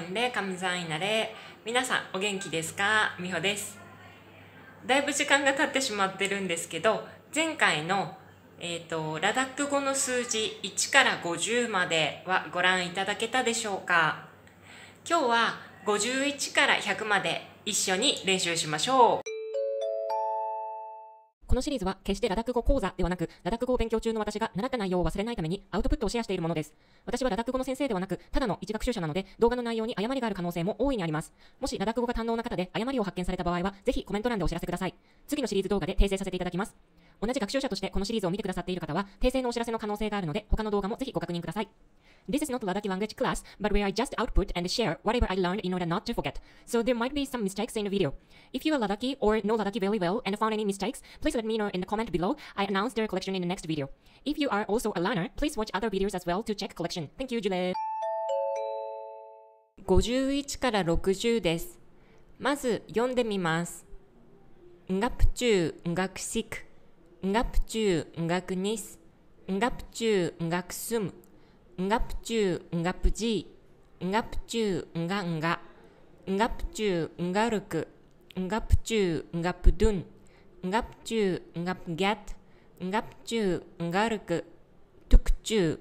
で神さ稲で皆さんお元気ですか美穂ですだいぶ時間が経ってしまってるんですけど前回のえっ、ー、とラダック語の数字1から50まではご覧いただけたでしょうか今日は51から100まで一緒に練習しましょうこのシリーズは決してラダック語講座ではなく、ラダック語を勉強中の私が習った内容を忘れないためにアウトプットをシェアしているものです。私はラダック語の先生ではなく、ただの一学習者なので、動画の内容に誤りがある可能性も大いにあります。もしラダック語が堪能な方で誤りを発見された場合は、ぜひコメント欄でお知らせください。次のシリーズ動画で訂正させていただきます。同じ学習者としてこのシリーズを見てくださっている方は、訂正のお知らせの可能性があるので、他の動画もぜひご確認ください。This is not Ladaki language class, but where I just output and share whatever I learned in order not to forget. So there might be some mistakes in the video. If you are Ladaki or know Ladaki very well and found any mistakes, please let me know in the comment below. I announce their collection in the next video. If you are also a learner, please watch other videos as well to check collection. Thank you, Jule. 51から60です。まず読んでみます。nga pchu nga ksik nga pchu んがぷちゅうんがぷじんがぷちゅうんがんがんがぷちゅうんがるくんがぷちゅうんがぷどんんがぷちゅうんがぷぎゃっんがぷちゅうんがるくとくちゅ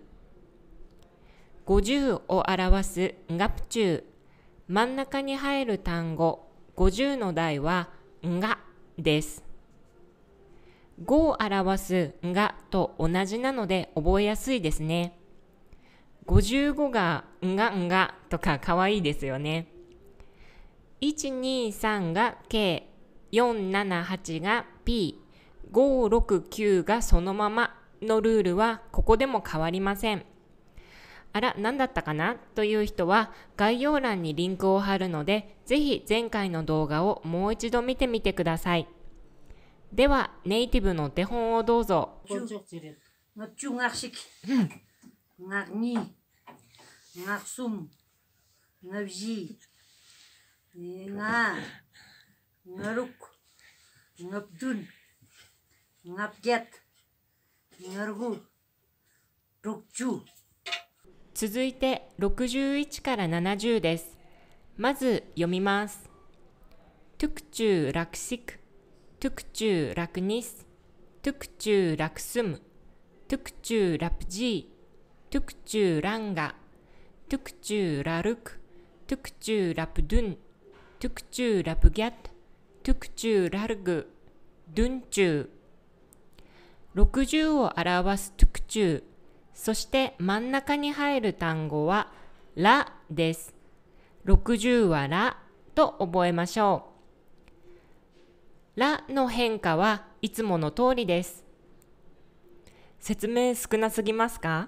う50を表すんがぷちゅう真ん中に入る単語50の題はんがです5を表すんがと同じなので覚えやすいですね。55がんがんがとかかわいいですよね。123が K、478が P、569がそのままのルールはここでも変わりません。あら、何だったかなという人は概要欄にリンクを貼るので、ぜひ前回の動画をもう一度見てみてください。では、ネイティブの手本をどうぞ。내가쏨내가비지내가내가룩내가둔내가겟내가룩룩주続いて61から70です。まず読みます。トゥクチューラクシク、トゥクチューラクニス、トゥクチューラクスム、トゥクチューラプジー、トゥクチューランガ、トゥクチューラルク、トゥクチューラプドゥン、トゥクチューラプギャット、トゥクチューラルグ、ドゥンチュー。60を表すトゥクチュー、そして真ん中に入る単語はラです。60はラと覚えましょう。ラの変化はいつもの通りです。説明少なすぎますか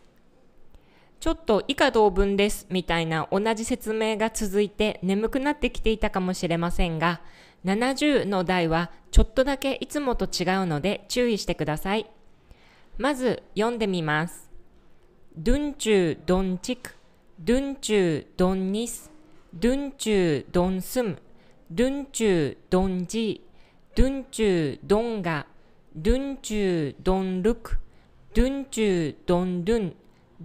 ちょっと以下同文ですみたいな同じ説明が続いて眠くなってきていたかもしれませんが、70の題はちょっとだけいつもと違うので注意してください。まず読んでみます。ドゥンチュドンチク、ドゥンチュドンニス、ドゥンチュドンスム、ドゥンチュドンジー、ドゥンチュドンガ、ドゥンチュドンルク、ドゥンチュドンドゥン、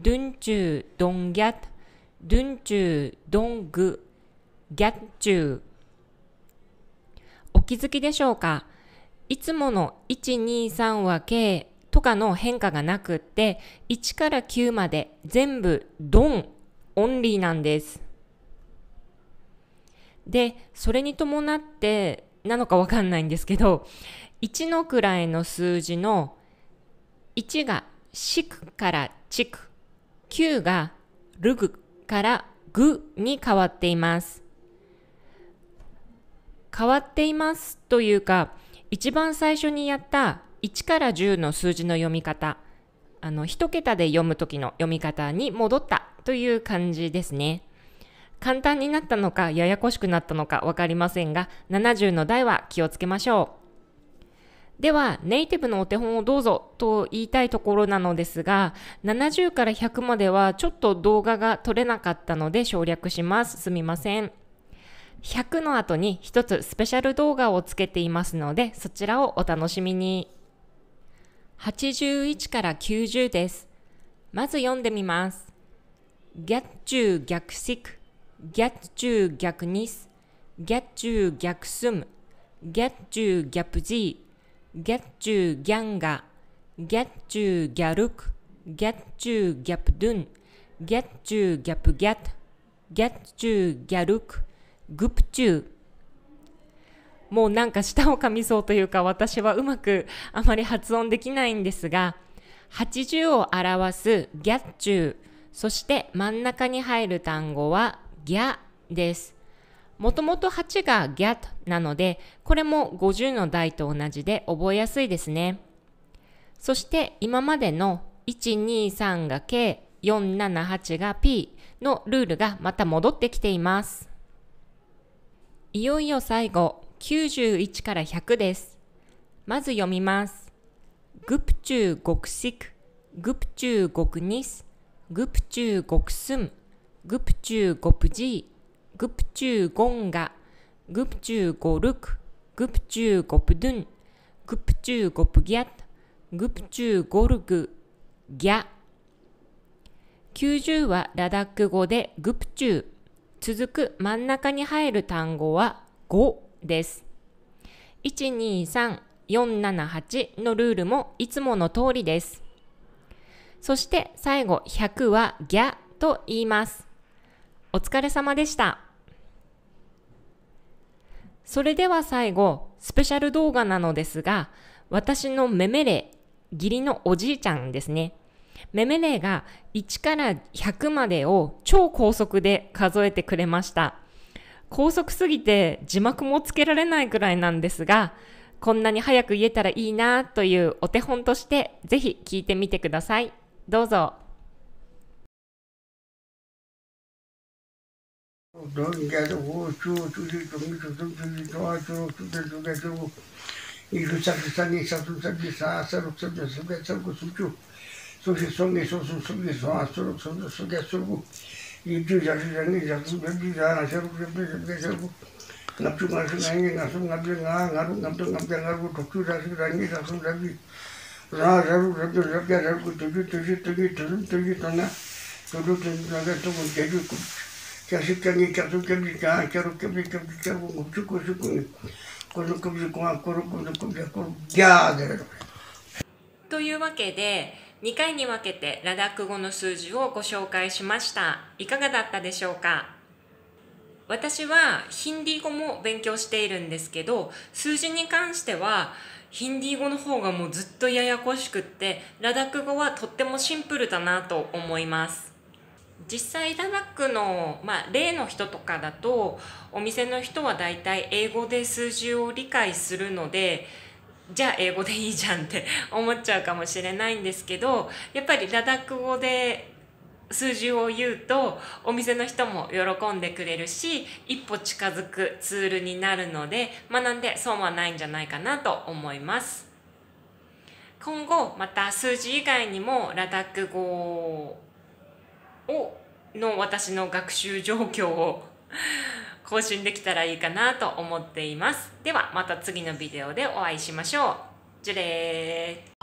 ドゥンチュードンギャッドゥンチュードングギャッチューお気づきでしょうかいつもの123は K とかの変化がなくって1から9まで全部ドンオンリーなんですでそれに伴ってなのかわかんないんですけど1の位の数字の1が「しく」から「ちく」Q がルグからグに変わっています。変わっていますというか、一番最初にやった1から10の数字の読み方、あの、一桁で読む時の読み方に戻ったという感じですね。簡単になったのかややこしくなったのか分かりませんが70の台は気をつけましょう。ではネイティブのお手本をどうぞと言いたいところなのですが70から100まではちょっと動画が撮れなかったので省略しますすみません100の後に一つスペシャル動画をつけていますのでそちらをお楽しみに81から90ですまず読んでみますギャッチュー逆シクギャッチュー逆ニスギャッチュー逆スムギャッチュー逆ジーギャッチューギャンガ、ギャッチューギャルク、ギャッチューギャプドゥン、ギャッチューギャプギャッ、ギャッチューギャルク、グプチュもうなんか舌を噛みそうというか私はうまくあまり発音できないんですが、80を表すギャッチュー、そして真ん中に入る単語はギャです。もともと8が get なので、これも50の台と同じで覚えやすいですね。そして今までの123が K、478が P のルールがまた戻ってきています。いよいよ最後、91から100です。まず読みます。グプチューゴクシク、グプチューゴクニス、グプチューゴクスム、グプチューゴプジー、グプチューゴンガ、グプチューゴルク、グプチューゴプドゥン、グプチューゴプギャッ、グプチューゴルグ、ギャ。90はラダック語でグプチュー。続く真ん中に入る単語は5です。123478のルールもいつもの通りです。そして最後100はギャと言います。お疲れ様でした。それでは最後、スペシャル動画なのですが、私のメメレ、義理のおじいちゃんですね。メメレが1から100までを超高速で数えてくれました。高速すぎて字幕もつけられないくらいなんですが、こんなに早く言えたらいいなというお手本として、ぜひ聞いてみてください。どうぞ。ડોંગ કે તો ઉછો ચૂડી કમી સકન તલી કવાચો તો Chasukani, c h a u k a n i chasukani, chasukani, chuku, chuku, kuru, kuru, kuru, kuru, kuru, kuru, kuru, ギャーで。というわけで、2回に分けてラダック語の数字をご紹介しました。いかがだったでしょうか私はヒンディー語も勉強しているんですけど、数字に関してはヒンディー語の方がもうずっとややこしくって、ラダック語はとってもシンプルだなと思います。実際ダナックの、まあ、例の人とかだとお店の人は大体英語で数字を理解するのでじゃあ英語でいいじゃんって 思っちゃうかもしれないんですけどやっぱりラダック語で数字を言うとお店の人も喜んでくれるし一歩近づくツールになるので学んで損はないんじゃないかなと思います。今後また数字以外にもラダック語をの私の学習状況を更新できたらいいかなと思っています。ではまた次のビデオでお会いしましょう。じゃれー